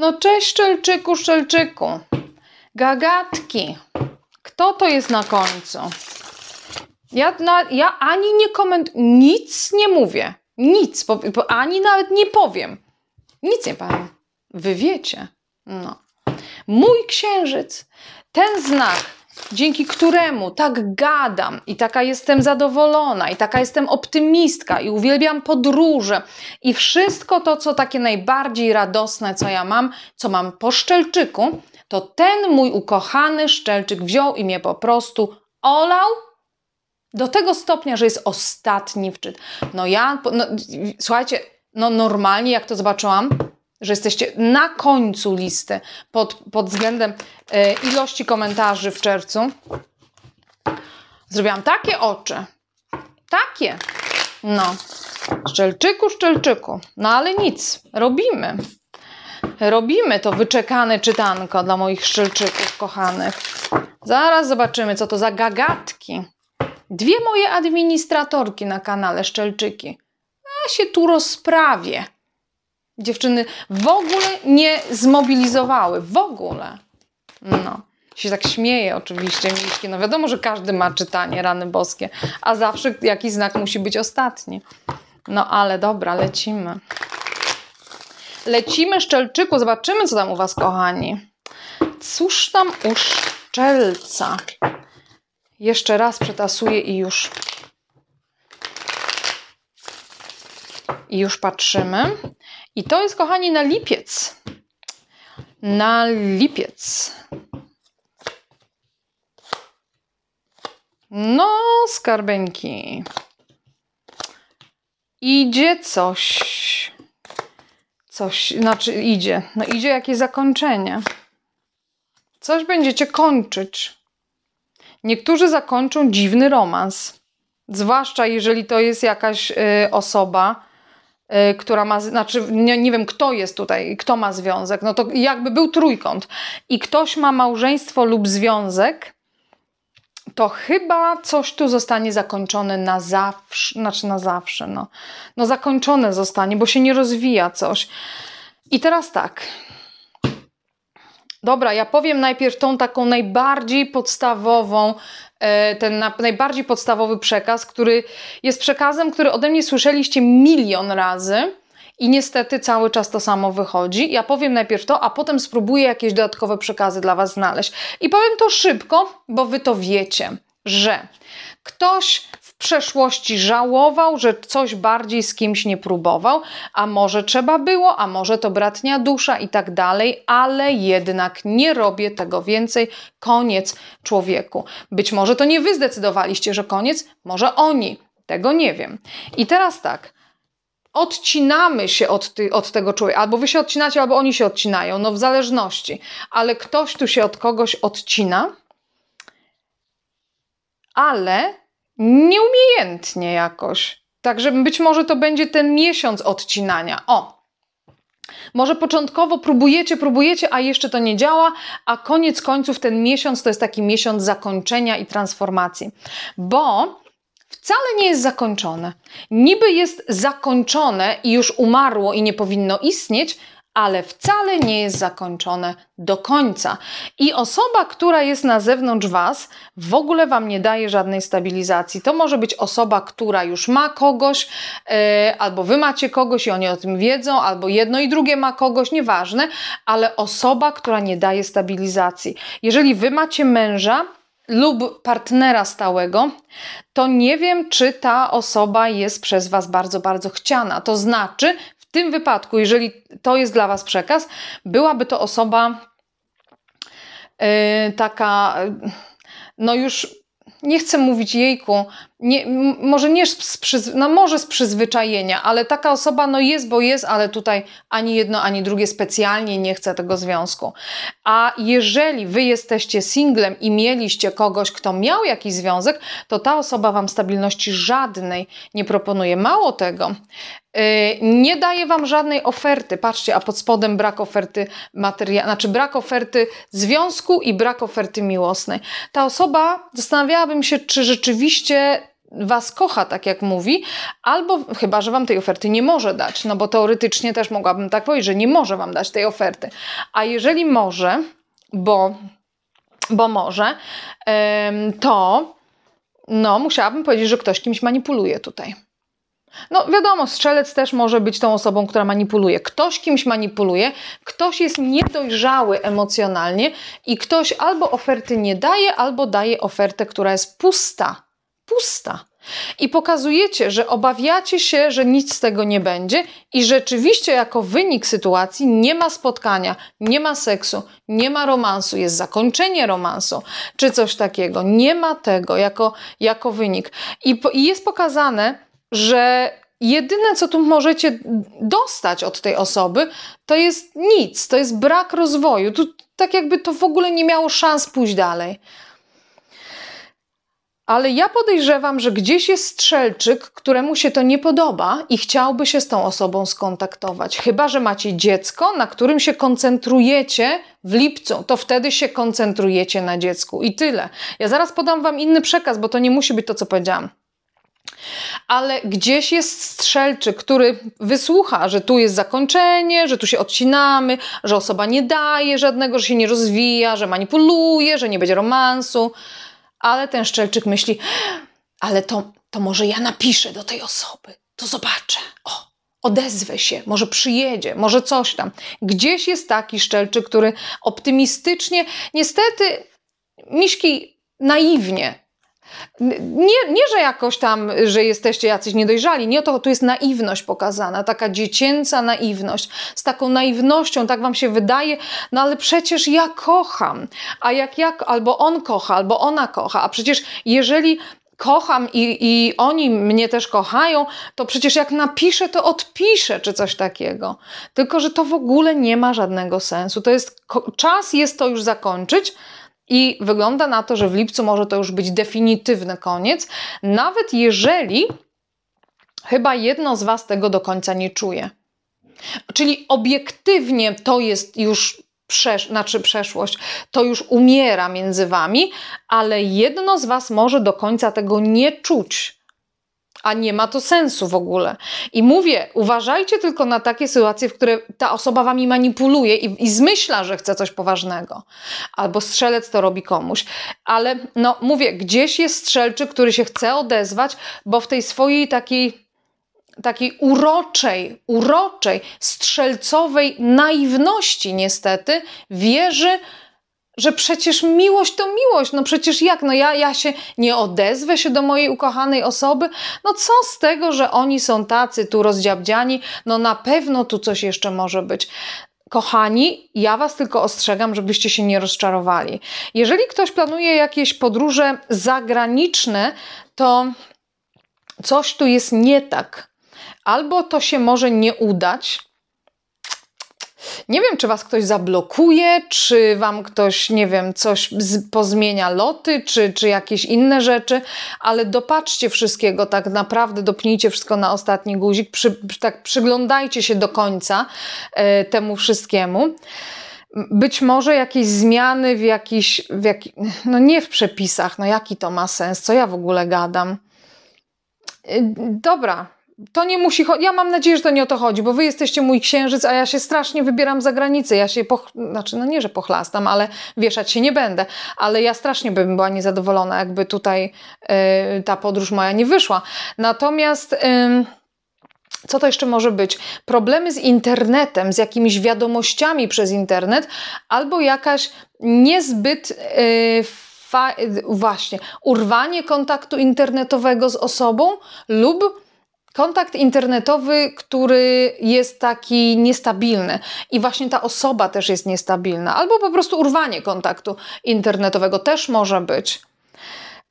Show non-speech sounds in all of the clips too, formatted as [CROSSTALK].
No cześć szczelczyku, szczelczyku. Gagatki. Kto to jest na końcu? Ja, na, ja ani nie komentuję, nic nie mówię. Nic, bo, bo ani nawet nie powiem. Nic nie powiem. Wy wiecie. No. Mój księżyc. Ten znak dzięki któremu tak gadam i taka jestem zadowolona, i taka jestem optymistka, i uwielbiam podróże, i wszystko to, co takie najbardziej radosne, co ja mam, co mam po szczelczyku, to ten mój ukochany szczelczyk wziął i mnie po prostu olał do tego stopnia, że jest ostatni wczyt. No ja, no, słuchajcie, no normalnie jak to zobaczyłam, że jesteście na końcu listy pod, pod względem e, ilości komentarzy w czerwcu. Zrobiłam takie oczy. Takie. No. Szczelczyku, szczelczyku. No ale nic. Robimy. Robimy to wyczekane czytanko dla moich szczelczyków kochanych. Zaraz zobaczymy, co to za gagatki. Dwie moje administratorki na kanale Szczelczyki. Ja się tu rozprawię dziewczyny w ogóle nie zmobilizowały. W ogóle. No. Się tak śmieje oczywiście, Miśki. No wiadomo, że każdy ma czytanie, rany boskie. A zawsze jakiś znak musi być ostatni. No ale dobra, lecimy. Lecimy, Szczelczyku. Zobaczymy, co tam u Was, kochani. Cóż tam u Szczelca? Jeszcze raz przetasuję i już. I już patrzymy. I to jest, kochani, na lipiec. Na lipiec. No, skarbenki. Idzie coś. Coś, znaczy idzie. No idzie jakieś zakończenie. Coś będziecie kończyć. Niektórzy zakończą dziwny romans. Zwłaszcza jeżeli to jest jakaś y, osoba, Y, która ma, znaczy nie, nie wiem kto jest tutaj, kto ma związek, no to jakby był trójkąt i ktoś ma małżeństwo lub związek, to chyba coś tu zostanie zakończone na zawsze, znaczy na zawsze, no. No zakończone zostanie, bo się nie rozwija coś. I teraz tak. Dobra, ja powiem najpierw tą taką najbardziej podstawową E, ten najbardziej podstawowy przekaz, który jest przekazem, który ode mnie słyszeliście milion razy. I niestety cały czas to samo wychodzi. Ja powiem najpierw to, a potem spróbuję jakieś dodatkowe przekazy dla Was znaleźć. I powiem to szybko, bo Wy to wiecie, że ktoś przeszłości żałował, że coś bardziej z kimś nie próbował, a może trzeba było, a może to bratnia dusza i tak dalej, ale jednak nie robię tego więcej. Koniec człowieku. Być może to nie wy zdecydowaliście, że koniec, może oni. Tego nie wiem. I teraz tak odcinamy się od, ty, od, tego człowieka. Albo wy się odcinacie, albo oni się odcinają, no w zależności. Ale ktoś tu się od kogoś odcina, ale nieumiejętnie jakoś. Także być może to będzie ten miesiąc odcinania. O! Może początkowo próbujecie, próbujecie, a jeszcze to nie działa, a koniec końców ten miesiąc to jest taki miesiąc zakończenia i transformacji, bo wcale nie jest zakończone. Niby jest zakończone i już umarło i nie powinno istnieć, ale wcale nie jest zakończone do końca. I osoba, która jest na zewnątrz Was, w ogóle Wam nie daje żadnej stabilizacji. To może być osoba, która już ma kogoś, yy, albo Wy macie kogoś i oni o tym wiedzą, albo jedno i drugie ma kogoś, nieważne, ale osoba, która nie daje stabilizacji. Jeżeli Wy macie męża, lub partnera stałego, to nie wiem, czy ta osoba jest przez Was bardzo, bardzo chciana. To znaczy, w tym wypadku, jeżeli to jest dla Was przekaz, byłaby to osoba yy, taka, no już nie chcę mówić jejku, nie, może nie z, przyz, no może z przyzwyczajenia, ale taka osoba no jest, bo jest, ale tutaj ani jedno, ani drugie specjalnie nie chce tego związku. A jeżeli wy jesteście singlem i mieliście kogoś, kto miał jakiś związek, to ta osoba wam stabilności żadnej nie proponuje. Mało tego, yy, nie daje wam żadnej oferty. Patrzcie, a pod spodem brak oferty materialnej, znaczy brak oferty związku i brak oferty miłosnej. Ta osoba, zastanawiałabym się, czy rzeczywiście Was kocha, tak jak mówi, albo chyba, że Wam tej oferty nie może dać, no bo teoretycznie też mogłabym tak powiedzieć, że nie może Wam dać tej oferty. A jeżeli może, bo, bo może, to no, musiałabym powiedzieć, że ktoś kimś manipuluje tutaj. No wiadomo, strzelec też może być tą osobą, która manipuluje. Ktoś kimś manipuluje, ktoś jest niedojrzały emocjonalnie i ktoś albo oferty nie daje, albo daje ofertę, która jest pusta pusta. I pokazujecie, że obawiacie się, że nic z tego nie będzie, i rzeczywiście, jako wynik sytuacji, nie ma spotkania, nie ma seksu, nie ma romansu, jest zakończenie romansu czy coś takiego. Nie ma tego jako, jako wynik. I, po, I jest pokazane, że jedyne, co tu możecie dostać od tej osoby, to jest nic, to jest brak rozwoju. Tu tak jakby to w ogóle nie miało szans pójść dalej ale ja podejrzewam, że gdzieś jest strzelczyk, któremu się to nie podoba i chciałby się z tą osobą skontaktować. Chyba, że macie dziecko, na którym się koncentrujecie w lipcu, to wtedy się koncentrujecie na dziecku i tyle. Ja zaraz podam Wam inny przekaz, bo to nie musi być to, co powiedziałam. Ale gdzieś jest strzelczy, który wysłucha, że tu jest zakończenie, że tu się odcinamy, że osoba nie daje żadnego, że się nie rozwija, że manipuluje, że nie będzie romansu. Ale ten szczelczyk myśli, ale to, to może ja napiszę do tej osoby, to zobaczę. O, odezwę się, może przyjedzie, może coś tam. Gdzieś jest taki szczelczyk, który optymistycznie, niestety, miśki naiwnie nie, nie, że jakoś tam, że jesteście jacyś niedojrzali, nie, to tu jest naiwność pokazana, taka dziecięca naiwność. Z taką naiwnością, tak wam się wydaje, no ale przecież ja kocham, a jak ja, albo on kocha, albo ona kocha, a przecież jeżeli kocham i, i oni mnie też kochają, to przecież jak napiszę, to odpiszę, czy coś takiego. Tylko, że to w ogóle nie ma żadnego sensu. To jest, czas jest to już zakończyć, i wygląda na to, że w lipcu może to już być definitywny koniec, nawet jeżeli chyba jedno z Was tego do końca nie czuje. Czyli obiektywnie to jest już przesz znaczy przeszłość, to już umiera między Wami, ale jedno z Was może do końca tego nie czuć a nie ma to sensu w ogóle. I mówię, uważajcie tylko na takie sytuacje, w które ta osoba wami manipuluje i, i zmyśla, że chce coś poważnego. Albo strzelec to robi komuś. Ale no mówię, gdzieś jest strzelczy, który się chce odezwać, bo w tej swojej takiej takiej uroczej, uroczej, strzelcowej naiwności niestety wierzy, że przecież miłość to miłość, no przecież jak, no ja, ja się nie odezwę się do mojej ukochanej osoby, no co z tego, że oni są tacy tu rozdziabdziani, no na pewno tu coś jeszcze może być. Kochani, ja Was tylko ostrzegam, żebyście się nie rozczarowali. Jeżeli ktoś planuje jakieś podróże zagraniczne, to coś tu jest nie tak. Albo to się może nie udać, nie wiem, czy was ktoś zablokuje, czy wam ktoś, nie wiem, coś pozmienia loty, czy, czy jakieś inne rzeczy, ale dopatrzcie wszystkiego, tak naprawdę dopnijcie wszystko na ostatni guzik, przy, tak przyglądajcie się do końca e, temu wszystkiemu być może jakieś zmiany w jakiś, w jak, no nie w przepisach, no jaki to ma sens, co ja w ogóle gadam. E, dobra, to nie musi Ja mam nadzieję, że to nie o to chodzi, bo wy jesteście mój księżyc, a ja się strasznie wybieram za granicę. Ja się, poch... znaczy, no nie, że pochlastam, ale wieszać się nie będę. Ale ja strasznie bym była niezadowolona, jakby tutaj yy, ta podróż moja nie wyszła. Natomiast. Yy, co to jeszcze może być? Problemy z internetem, z jakimiś wiadomościami przez internet, albo jakaś niezbyt. Yy, właśnie, urwanie kontaktu internetowego z osobą lub Kontakt internetowy, który jest taki niestabilny i właśnie ta osoba też jest niestabilna, albo po prostu urwanie kontaktu internetowego też może być.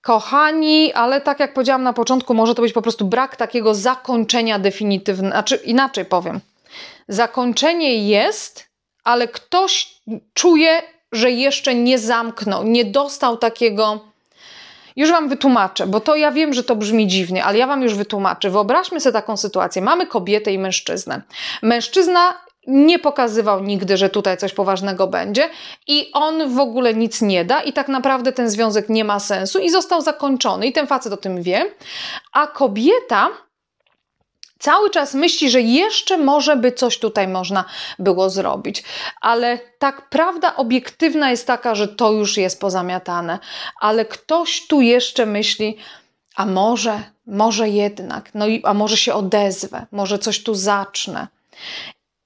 Kochani, ale tak jak powiedziałam na początku, może to być po prostu brak takiego zakończenia definitywnego, znaczy inaczej powiem. Zakończenie jest, ale ktoś czuje, że jeszcze nie zamknął, nie dostał takiego już Wam wytłumaczę, bo to ja wiem, że to brzmi dziwnie, ale ja Wam już wytłumaczę. Wyobraźmy sobie taką sytuację. Mamy kobietę i mężczyznę. Mężczyzna nie pokazywał nigdy, że tutaj coś poważnego będzie i on w ogóle nic nie da i tak naprawdę ten związek nie ma sensu i został zakończony i ten facet o tym wie, a kobieta cały czas myśli, że jeszcze może by coś tutaj można było zrobić. Ale tak, prawda obiektywna jest taka, że to już jest pozamiatane, ale ktoś tu jeszcze myśli, a może, może jednak, no i a może się odezwę, może coś tu zacznę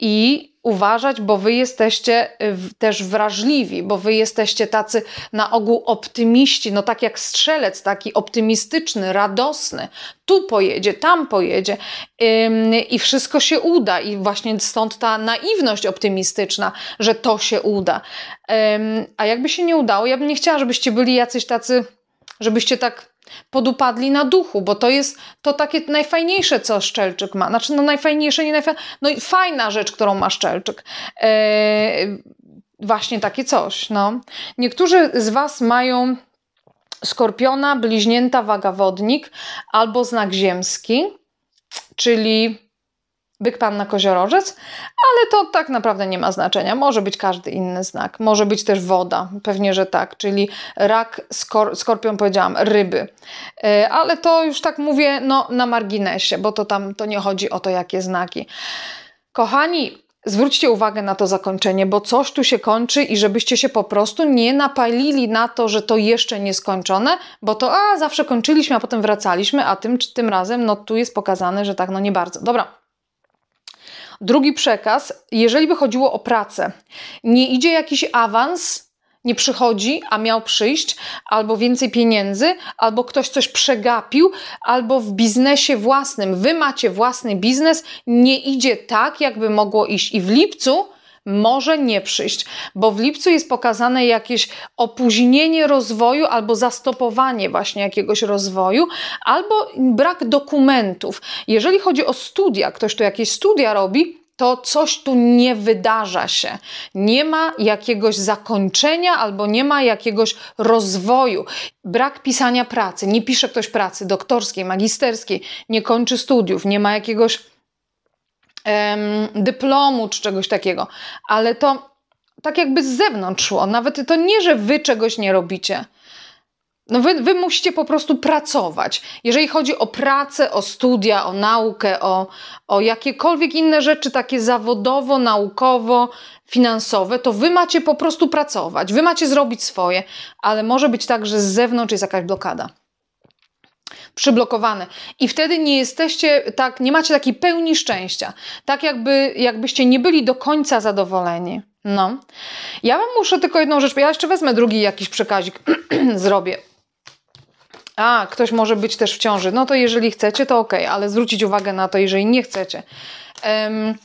i uważać, bo wy jesteście y, też wrażliwi, bo wy jesteście tacy na ogół optymiści, no tak jak strzelec, taki optymistyczny, radosny. Tu pojedzie, tam pojedzie i wszystko się uda. I właśnie stąd ta naiwność optymistyczna, że to się uda. A jakby się nie udało, ja bym nie chciała, żebyście byli jacyś tacy, żebyście tak podupadli na duchu, bo to jest to takie najfajniejsze, co Szczelczyk ma. Znaczy, no najfajniejsze, nie najfajniejsze, no i fajna rzecz, którą ma Szczelczyk. E, właśnie takie coś, no. Niektórzy z Was mają skorpiona, bliźnięta, waga wodnik albo znak ziemski, czyli byk pan na koziorożec, ale to tak naprawdę nie ma znaczenia. Może być każdy inny znak. Może być też woda, pewnie, że tak, czyli rak, skor skorpion powiedziałam, ryby. Yy, ale to już tak mówię no, na marginesie, bo to tam to nie chodzi o to, jakie znaki. Kochani, Zwróćcie uwagę na to zakończenie, bo coś tu się kończy i żebyście się po prostu nie napalili na to, że to jeszcze nie skończone, bo to a zawsze kończyliśmy, a potem wracaliśmy, a tym, tym razem no tu jest pokazane, że tak no nie bardzo. Dobra, Drugi przekaz, jeżeli by chodziło o pracę, nie idzie jakiś awans, nie przychodzi, a miał przyjść, albo więcej pieniędzy, albo ktoś coś przegapił, albo w biznesie własnym, wy macie własny biznes, nie idzie tak, jakby mogło iść. I w lipcu może nie przyjść, bo w lipcu jest pokazane jakieś opóźnienie rozwoju albo zastopowanie właśnie jakiegoś rozwoju, albo brak dokumentów. Jeżeli chodzi o studia, ktoś tu jakieś studia robi, to coś tu nie wydarza się. Nie ma jakiegoś zakończenia albo nie ma jakiegoś rozwoju. Brak pisania pracy. Nie pisze ktoś pracy doktorskiej, magisterskiej, nie kończy studiów, nie ma jakiegoś dyplomu czy czegoś takiego, ale to tak jakby z zewnątrz szło. Nawet to nie, że wy czegoś nie robicie. No wy, wy musicie po prostu pracować. Jeżeli chodzi o pracę, o studia, o naukę, o, o jakiekolwiek inne rzeczy takie zawodowo, naukowo, finansowe, to wy macie po prostu pracować. Wy macie zrobić swoje, ale może być tak, że z zewnątrz jest jakaś blokada przyblokowane. I wtedy nie jesteście tak, nie macie takiej pełni szczęścia. Tak jakby, jakbyście nie byli do końca zadowoleni. No. Ja wam muszę tylko jedną rzecz, ja jeszcze wezmę drugi jakiś przekazik, [CLEARS THROAT] zrobię. A, ktoś może być też w ciąży. No to jeżeli chcecie, to ok, ale zwrócić uwagę na to, jeżeli nie chcecie. Um,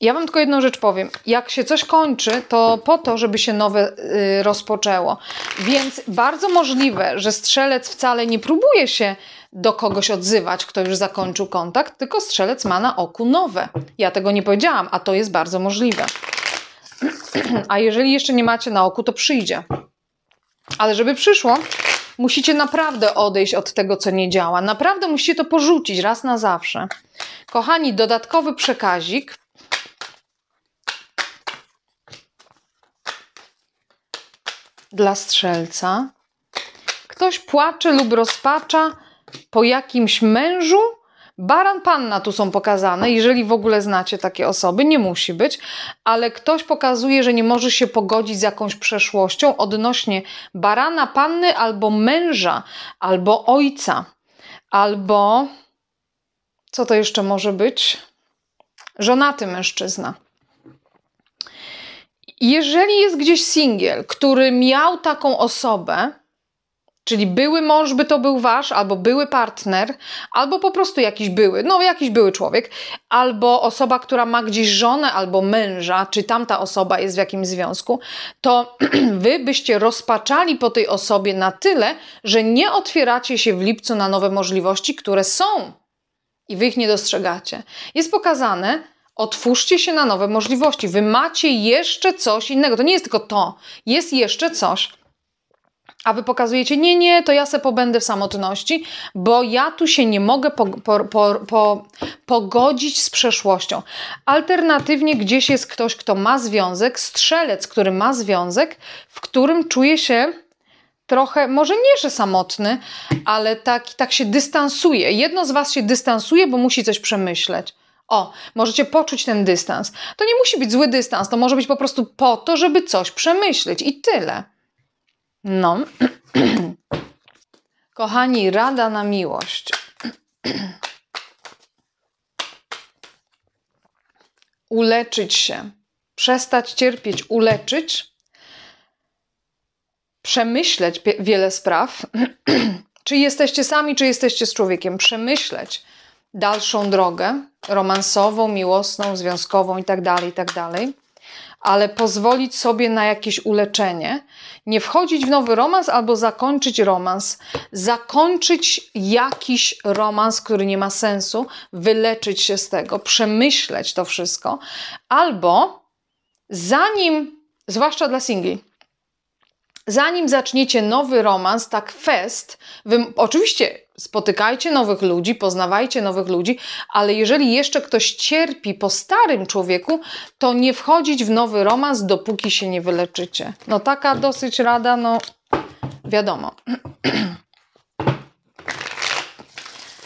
ja Wam tylko jedną rzecz powiem. Jak się coś kończy, to po to, żeby się nowe y, rozpoczęło. Więc bardzo możliwe, że strzelec wcale nie próbuje się do kogoś odzywać, kto już zakończył kontakt, tylko strzelec ma na oku nowe. Ja tego nie powiedziałam, a to jest bardzo możliwe. [CLEARS THROAT] A jeżeli jeszcze nie macie na oku, to przyjdzie. Ale żeby przyszło, musicie naprawdę odejść od tego, co nie działa. Naprawdę musicie to porzucić raz na zawsze. Kochani, dodatkowy przekazik. Dla strzelca. Ktoś płacze lub rozpacza po jakimś mężu Baran panna tu są pokazane, jeżeli w ogóle znacie takie osoby, nie musi być, ale ktoś pokazuje, że nie może się pogodzić z jakąś przeszłością odnośnie barana panny albo męża, albo ojca, albo co to jeszcze może być? Żonaty mężczyzna. Jeżeli jest gdzieś singiel, który miał taką osobę, Czyli były mąż by to był wasz, albo były partner, albo po prostu jakiś były, no jakiś były człowiek, albo osoba, która ma gdzieś żonę albo męża, czy tamta osoba jest w jakimś związku, to [CLEARS THROAT] wy byście rozpaczali po tej osobie na tyle, że nie otwieracie się w lipcu na nowe możliwości, które są i wy ich nie dostrzegacie. Jest pokazane, otwórzcie się na nowe możliwości. Wy macie jeszcze coś innego. To nie jest tylko to, jest jeszcze coś a wy pokazujecie, nie, nie, to ja se pobędę w samotności, bo ja tu się nie mogę po, po, po, pogodzić z przeszłością. Alternatywnie gdzieś jest ktoś, kto ma związek, strzelec, który ma związek, w którym czuje się trochę, może nie, że samotny, ale tak, tak się dystansuje. Jedno z was się dystansuje, bo musi coś przemyśleć. O, możecie poczuć ten dystans. To nie musi być zły dystans, to może być po prostu po to, żeby coś przemyśleć i tyle. No. [CLEARS THROAT] Kochani, rada na miłość. [CLEARS THROAT] Uleczyć się. Przestać cierpieć, uleczyć. Przemyśleć wiele spraw. [CLEARS THROAT] czy jesteście sami, czy jesteście z człowiekiem. Przemyśleć dalszą drogę romansową, miłosną, związkową itd., tak itd. Tak ale pozwolić sobie na jakieś uleczenie, nie wchodzić w nowy romans albo zakończyć romans, zakończyć jakiś romans, który nie ma sensu, wyleczyć się z tego, przemyśleć to wszystko, albo zanim, zwłaszcza dla singli, zanim zaczniecie nowy romans, tak fest, wy, oczywiście Spotykajcie nowych ludzi, poznawajcie nowych ludzi, ale jeżeli jeszcze ktoś cierpi po starym człowieku, to nie wchodzić w nowy romans, dopóki się nie wyleczycie. No taka dosyć rada, no wiadomo. [CLEARS THROAT]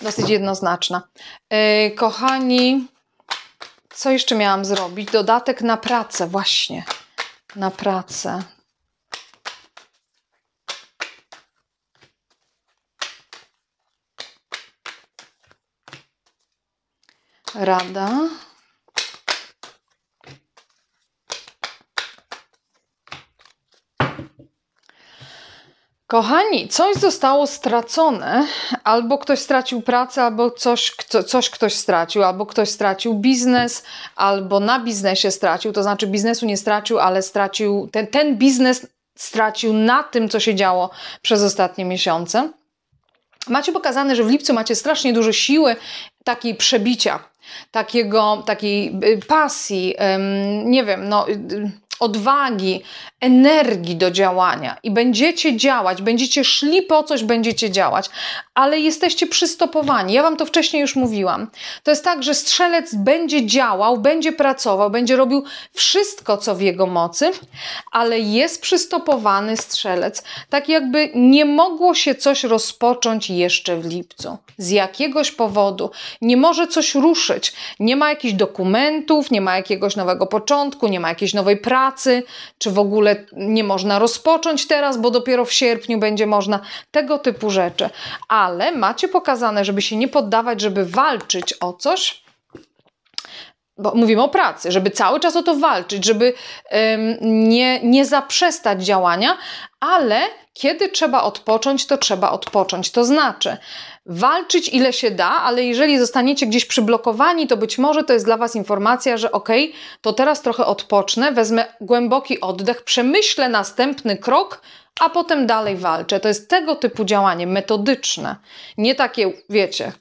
dosyć jednoznaczna. Yy, kochani, co jeszcze miałam zrobić? Dodatek na pracę, właśnie. Na pracę. rada. Kochani, coś zostało stracone, albo ktoś stracił pracę, albo coś, kto, coś ktoś stracił, albo ktoś stracił biznes, albo na biznesie stracił, to znaczy biznesu nie stracił, ale stracił ten, ten biznes stracił na tym, co się działo przez ostatnie miesiące. Macie pokazane, że w lipcu macie strasznie dużo siły takiej przebicia, takiego, takiej y, pasji, nie wiem, no, y, odwagi, energii do działania i będziecie działać, będziecie szli po coś, będziecie działać, ale jesteście przystopowani. Ja Wam to wcześniej już mówiłam. To jest tak, że strzelec będzie działał, będzie pracował, będzie robił wszystko, co w jego mocy, ale jest przystopowany strzelec, tak jakby nie mogło się coś rozpocząć jeszcze w lipcu. Z jakiegoś powodu nie może coś ruszyć ruszyć. Nie ma jakichś dokumentów, nie ma jakiegoś nowego początku, nie ma jakiejś nowej pracy, czy w ogóle nie można rozpocząć teraz, bo dopiero w sierpniu będzie można. Tego typu rzeczy. Ale macie pokazane, żeby się nie poddawać, żeby walczyć o coś, bo mówimy o pracy, żeby cały czas o to walczyć, żeby ym, nie, nie zaprzestać działania, ale kiedy trzeba odpocząć, to trzeba odpocząć. To znaczy, walczyć ile się da, ale jeżeli zostaniecie gdzieś przyblokowani, to być może to jest dla Was informacja, że ok, to teraz trochę odpocznę, wezmę głęboki oddech, przemyślę następny krok, a potem dalej walczę. To jest tego typu działanie metodyczne. Nie takie, wiecie,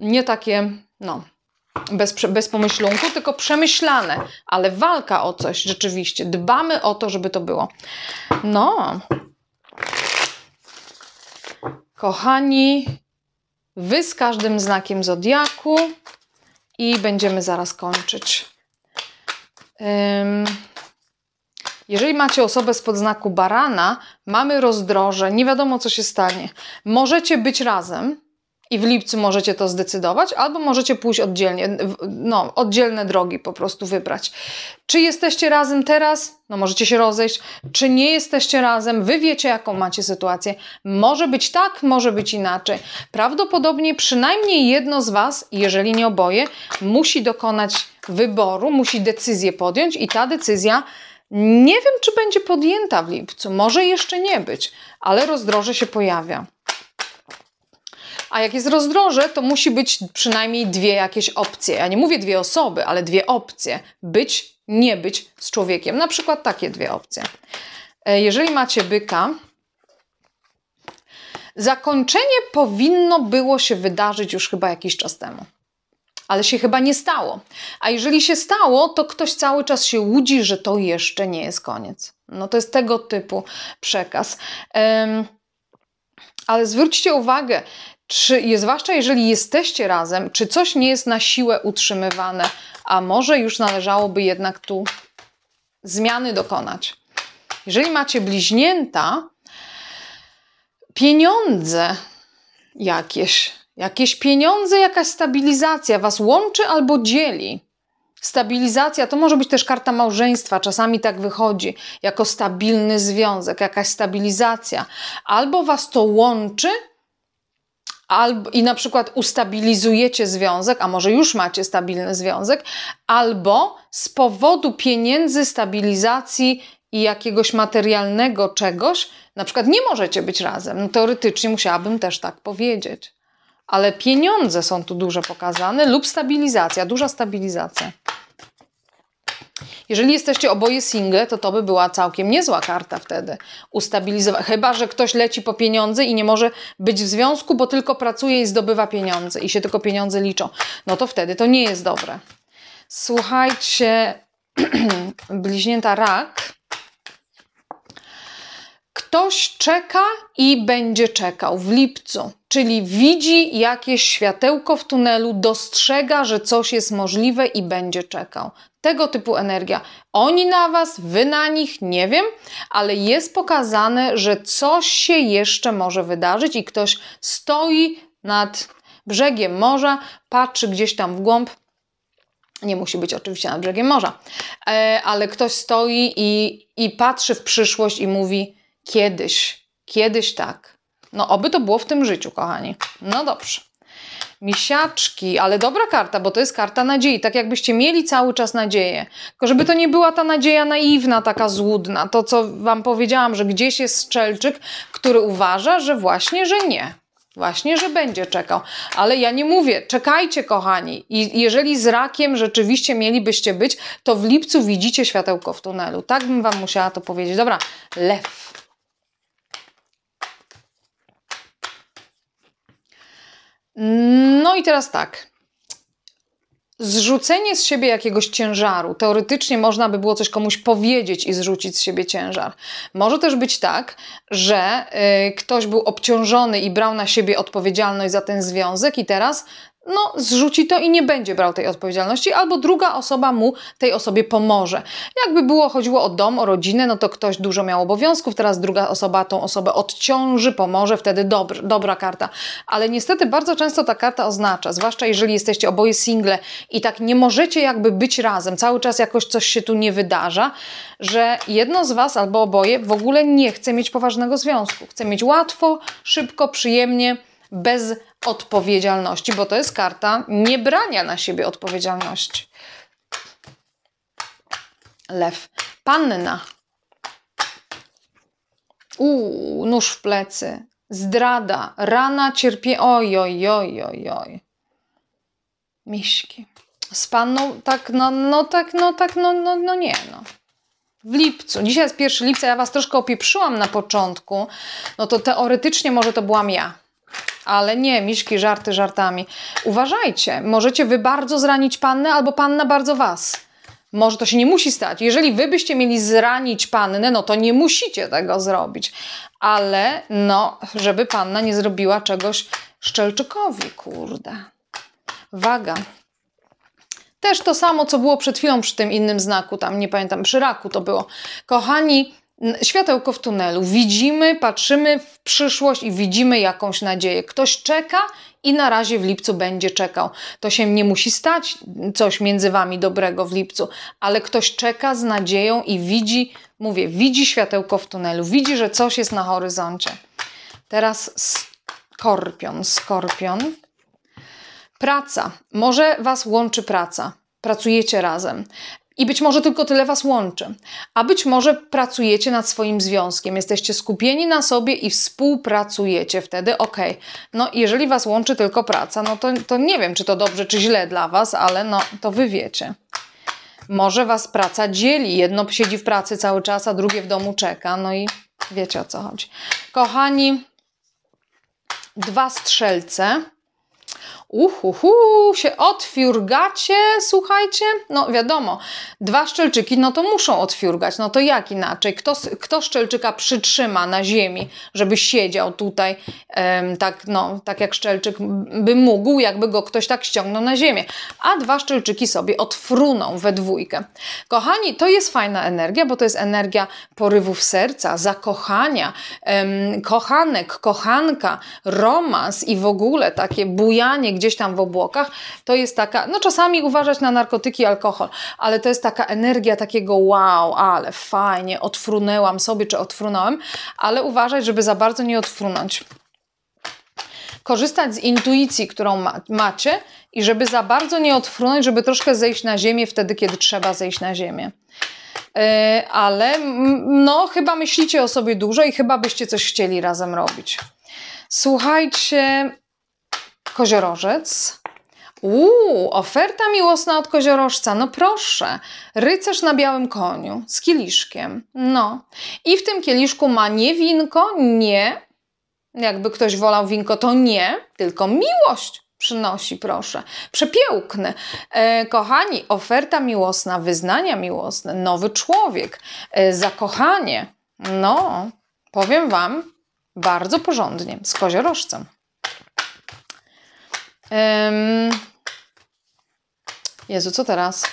nie takie, no, bez, bez pomyślunku, tylko przemyślane, ale walka o coś rzeczywiście. Dbamy o to, żeby to było. No. Kochani, Wy z każdym znakiem Zodiaku i będziemy zaraz kończyć. Jeżeli macie osobę z podznaku barana, mamy rozdroże, nie wiadomo co się stanie. Możecie być razem, i w lipcu możecie to zdecydować, albo możecie pójść oddzielnie, no, oddzielne drogi po prostu wybrać. Czy jesteście razem teraz? No, możecie się rozejść. Czy nie jesteście razem? Wy wiecie, jaką macie sytuację. Może być tak, może być inaczej. Prawdopodobnie przynajmniej jedno z Was, jeżeli nie oboje, musi dokonać wyboru, musi decyzję podjąć i ta decyzja nie wiem, czy będzie podjęta w lipcu, może jeszcze nie być, ale rozdroże się pojawia. A jak jest rozdroże, to musi być przynajmniej dwie jakieś opcje. Ja nie mówię dwie osoby, ale dwie opcje. Być, nie być z człowiekiem. Na przykład takie dwie opcje. E, jeżeli macie byka, zakończenie powinno było się wydarzyć już chyba jakiś czas temu ale się chyba nie stało. A jeżeli się stało, to ktoś cały czas się łudzi, że to jeszcze nie jest koniec. No to jest tego typu przekaz. Um, ale zwróćcie uwagę, czy, zwłaszcza jeżeli jesteście razem, czy coś nie jest na siłę utrzymywane, a może już należałoby jednak tu zmiany dokonać. Jeżeli macie bliźnięta, pieniądze jakieś, jakieś pieniądze, jakaś stabilizacja was łączy albo dzieli. Stabilizacja to może być też karta małżeństwa, czasami tak wychodzi, jako stabilny związek, jakaś stabilizacja. Albo was to łączy, albo, i na przykład ustabilizujecie związek, a może już macie stabilny związek, albo z powodu pieniędzy, stabilizacji i jakiegoś materialnego czegoś, na przykład nie możecie być razem. No, teoretycznie musiałabym też tak powiedzieć. Ale pieniądze są tu dużo pokazane lub stabilizacja, duża stabilizacja. Jeżeli jesteście oboje single, to to by była całkiem niezła karta wtedy. Ustabilizować. Chyba, że ktoś leci po pieniądze i nie może być w związku, bo tylko pracuje i zdobywa pieniądze i się tylko pieniądze liczą. No to wtedy to nie jest dobre. Słuchajcie, [CLEARS THROAT] bliźnięta rak ktoś czeka i będzie czekał w lipcu, czyli widzi jakieś światełko w tunelu, dostrzega, że coś jest możliwe i będzie czekał. Tego typu energia. Oni na was, wy na nich, nie wiem, ale jest pokazane, że coś się jeszcze może wydarzyć i ktoś stoi nad brzegiem morza, patrzy gdzieś tam w głąb. Nie musi być oczywiście nad brzegiem morza, e, ale ktoś stoi i, i patrzy w przyszłość i mówi: Kiedyś, kiedyś tak. No, oby to było w tym życiu, kochani. No dobrze misiaczki, ale dobra karta, bo to jest karta nadziei, tak jakbyście mieli cały czas nadzieję. Tylko żeby to nie była ta nadzieja naiwna, taka złudna, to co Wam powiedziałam, że gdzieś jest strzelczyk, który uważa, że właśnie, że nie. Właśnie, że będzie czekał. Ale ja nie mówię, czekajcie, kochani. I jeżeli z rakiem rzeczywiście mielibyście być, to w lipcu widzicie światełko w tunelu. Tak bym Wam musiała to powiedzieć. Dobra, lew. No i teraz tak. Zrzucenie z siebie jakiegoś ciężaru. Teoretycznie można by było coś komuś powiedzieć i zrzucić z siebie ciężar. Może też być tak, że y, ktoś był obciążony i brał na siebie odpowiedzialność za ten związek, i teraz no, zrzuci to i nie będzie brał tej odpowiedzialności, albo druga osoba mu tej osobie pomoże. Jakby było chodziło o dom, o rodzinę, no to ktoś dużo miał obowiązków, teraz druga osoba tą osobę odciąży, pomoże, wtedy dobr, dobra karta. Ale niestety bardzo często ta karta oznacza, zwłaszcza jeżeli jesteście oboje single i tak nie możecie jakby być razem, cały czas jakoś coś się tu nie wydarza, że jedno z Was albo oboje w ogóle nie chce mieć poważnego związku. Chce mieć łatwo, szybko, przyjemnie bez odpowiedzialności, bo to jest karta niebrania na siebie odpowiedzialności. Lew. Panna. Uuu, nóż w plecy. Zdrada. Rana cierpie. Oj, oj, oj, oj, oj. Miśki. Z panną tak, no, no tak, no tak, no, no, no nie, no w lipcu. Dzisiaj jest 1 lipca, ja Was troszkę opieprzyłam na początku, no to teoretycznie może to byłam ja. Ale nie, miszki, żarty żartami. Uważajcie, możecie wy bardzo zranić pannę albo panna bardzo was. Może to się nie musi stać. Jeżeli wy byście mieli zranić pannę, no to nie musicie tego zrobić. Ale no, żeby panna nie zrobiła czegoś Szczelczykowi, kurde. Waga. Też to samo, co było przed chwilą przy tym innym znaku, tam nie pamiętam, przy raku to było. Kochani, światełko w tunelu. Widzimy, patrzymy w przyszłość i widzimy jakąś nadzieję. Ktoś czeka i na razie w lipcu będzie czekał. To się nie musi stać coś między wami dobrego w lipcu, ale ktoś czeka z nadzieją i widzi, mówię, widzi światełko w tunelu, widzi, że coś jest na horyzoncie. Teraz skorpion, skorpion. Praca. Może was łączy praca pracujecie razem. I być może tylko tyle Was łączy. A być może pracujecie nad swoim związkiem, jesteście skupieni na sobie i współpracujecie wtedy, ok. No, jeżeli Was łączy tylko praca, no to, to nie wiem, czy to dobrze, czy źle dla Was, ale no, to Wy wiecie. Może Was praca dzieli. Jedno siedzi w pracy cały czas, a drugie w domu czeka. No i wiecie o co chodzi. Kochani, dwa strzelce uhuhu, się odfiurgacie, słuchajcie. No wiadomo, dwa szczelczyki, no to muszą odfiurgać, no to jak inaczej? Kto, kto szczelczyka przytrzyma na ziemi, żeby siedział tutaj tak, no, tak jak szczelczyk by mógł, jakby go ktoś tak ściągnął na ziemię. A dwa szczelczyki sobie otfruną we dwójkę. Kochani, to jest fajna energia, bo to jest energia porywów serca, zakochania, kochanek, kochanka, romans i w ogóle takie bujanie, gdzieś tam w obłokach, to jest taka, no czasami uważać na narkotyki, alkohol, ale to jest taka energia takiego wow, ale fajnie, odfrunęłam sobie czy odfrunąłem, ale uważać, żeby za bardzo nie odfrunąć korzystać z intuicji, którą ma, macie i żeby za bardzo nie odfrunąć, żeby troszkę zejść na ziemię wtedy, kiedy trzeba zejść na ziemię. E, ale no, chyba myślicie o sobie dużo i chyba byście coś chcieli razem robić. Słuchajcie, Koziorożec. Uuu, oferta miłosna od koziorożca, no proszę. Rycerz na białym koniu z kieliszkiem. No. I w tym kieliszku ma nie winko, nie. Jakby ktoś wolał winko, to nie, tylko miłość przynosi, proszę. Przepiękny. E, kochani, oferta miłosna, wyznania miłosne, nowy człowiek, e, zakochanie. No, powiem Wam, bardzo porządnie, z koziorożcem. Um, Jezu, co teraz?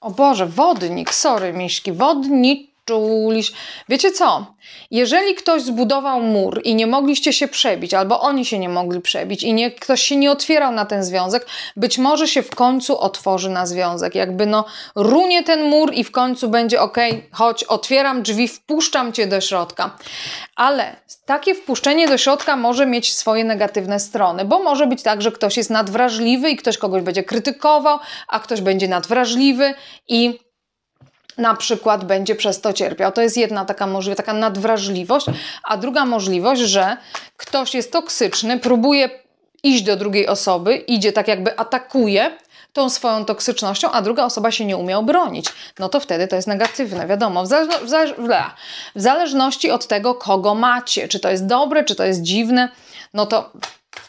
O Boże, wodnik, sorry miśki, wodnik czuliś. Wiecie co? Jeżeli ktoś zbudował mur i nie mogliście się przebić, albo oni się nie mogli przebić i nie, ktoś się nie otwierał na ten związek, być może się w końcu otworzy na związek. Jakby no, runie ten mur i w końcu będzie ok, choć otwieram drzwi, wpuszczam cię do środka. Ale takie wpuszczenie do środka może mieć swoje negatywne strony, bo może być tak, że ktoś jest nadwrażliwy i ktoś kogoś będzie krytykował, a ktoś będzie nadwrażliwy i na przykład będzie przez to cierpiał. To jest jedna taka możliwość, taka nadwrażliwość, a druga możliwość, że ktoś jest toksyczny, próbuje iść do drugiej osoby, idzie tak jakby atakuje tą swoją toksycznością, a druga osoba się nie umie obronić. No to wtedy to jest negatywne, wiadomo. W, zależno, w, w zależności od tego, kogo macie, czy to jest dobre, czy to jest dziwne, no to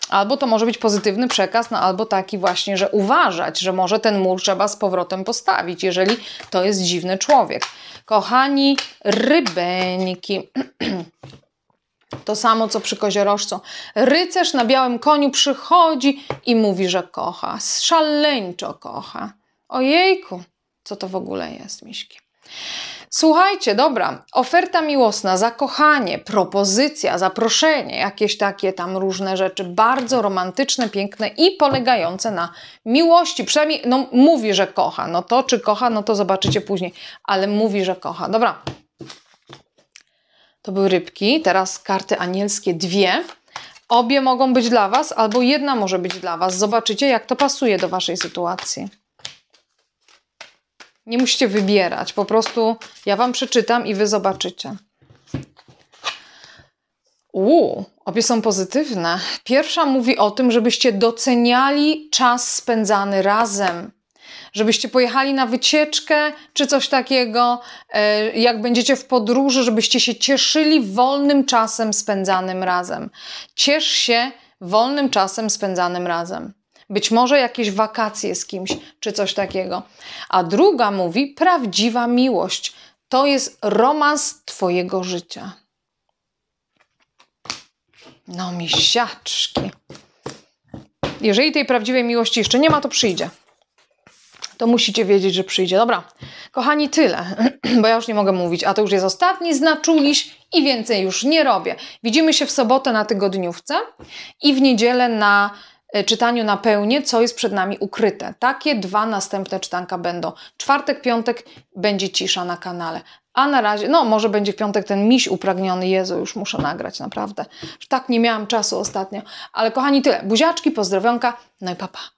Albo to może być pozytywny przekaz, no albo taki właśnie, że uważać, że może ten mur trzeba z powrotem postawić, jeżeli to jest dziwny człowiek. Kochani rybeńki, [CLEARS THROAT] to samo co przy koziorożcu. Rycerz na białym koniu przychodzi i mówi, że kocha. Szaleńczo kocha. Ojejku, co to w ogóle jest, miśki? Słuchajcie, dobra, oferta miłosna, zakochanie, propozycja, zaproszenie, jakieś takie tam różne rzeczy, bardzo romantyczne, piękne i polegające na miłości. Przynajmniej no, mówi, że kocha. No to, czy kocha, no to zobaczycie później, ale mówi, że kocha. Dobra. To były rybki, teraz karty anielskie dwie. Obie mogą być dla Was, albo jedna może być dla Was. Zobaczycie, jak to pasuje do Waszej sytuacji. Nie musicie wybierać, po prostu ja Wam przeczytam i Wy zobaczycie. Uuu, obie są pozytywne. Pierwsza mówi o tym, żebyście doceniali czas spędzany razem. Żebyście pojechali na wycieczkę czy coś takiego, e, jak będziecie w podróży, żebyście się cieszyli wolnym czasem spędzanym razem. Ciesz się wolnym czasem spędzanym razem. Być może jakieś wakacje z kimś czy coś takiego. A druga mówi: prawdziwa miłość to jest romans Twojego życia. No, misiaczki. Jeżeli tej prawdziwej miłości jeszcze nie ma, to przyjdzie. To musicie wiedzieć, że przyjdzie. Dobra, kochani, tyle, [CLEARS THROAT] bo ja już nie mogę mówić, a to już jest ostatni znaczuliś i więcej już nie robię. Widzimy się w sobotę na tygodniówce i w niedzielę na E, czytaniu na pełnię, co jest przed nami ukryte. Takie dwa następne czytanka będą. Czwartek, piątek będzie cisza na kanale. A na razie, no może będzie w piątek ten miś upragniony. Jezu, już muszę nagrać, naprawdę. Już tak nie miałam czasu ostatnio. Ale kochani, tyle. Buziaczki, pozdrowionka, no i papa. Pa.